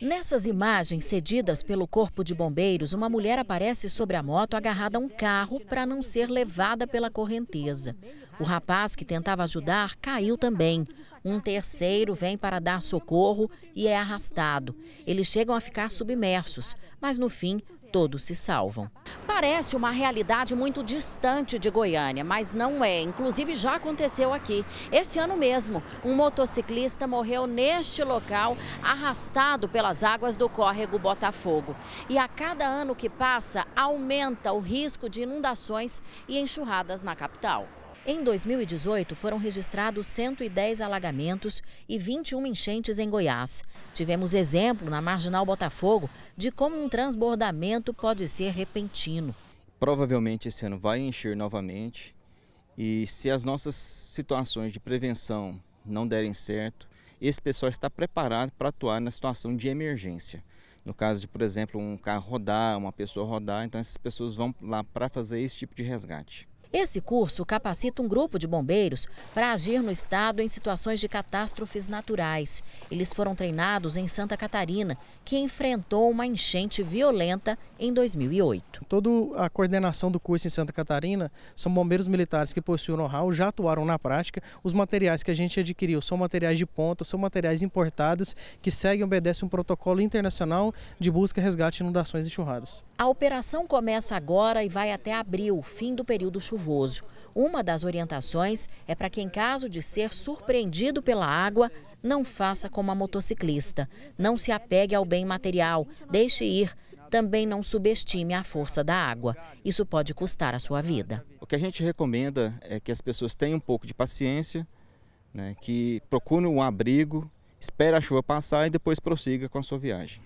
Nessas imagens cedidas pelo Corpo de Bombeiros, uma mulher aparece sobre a moto agarrada a um carro para não ser levada pela correnteza. O rapaz que tentava ajudar caiu também. Um terceiro vem para dar socorro e é arrastado. Eles chegam a ficar submersos, mas no fim todos se salvam. Parece uma realidade muito distante de Goiânia, mas não é. Inclusive já aconteceu aqui. Esse ano mesmo, um motociclista morreu neste local, arrastado pelas águas do córrego Botafogo. E a cada ano que passa, aumenta o risco de inundações e enxurradas na capital. Em 2018, foram registrados 110 alagamentos e 21 enchentes em Goiás. Tivemos exemplo na Marginal Botafogo de como um transbordamento pode ser repentino. Provavelmente esse ano vai encher novamente e se as nossas situações de prevenção não derem certo, esse pessoal está preparado para atuar na situação de emergência. No caso de, por exemplo, um carro rodar, uma pessoa rodar, então essas pessoas vão lá para fazer esse tipo de resgate. Esse curso capacita um grupo de bombeiros para agir no estado em situações de catástrofes naturais. Eles foram treinados em Santa Catarina, que enfrentou uma enchente violenta em 2008. Toda a coordenação do curso em Santa Catarina são bombeiros militares que possuem know-how, já atuaram na prática. Os materiais que a gente adquiriu são materiais de ponta, são materiais importados que seguem e obedecem um protocolo internacional de busca, resgate, inundações e churradas. A operação começa agora e vai até abril, fim do período chuvoso. Uma das orientações é para que, em caso de ser surpreendido pela água, não faça como a motociclista. Não se apegue ao bem material, deixe ir. Também não subestime a força da água. Isso pode custar a sua vida. O que a gente recomenda é que as pessoas tenham um pouco de paciência, né, que procurem um abrigo, espere a chuva passar e depois prossiga com a sua viagem.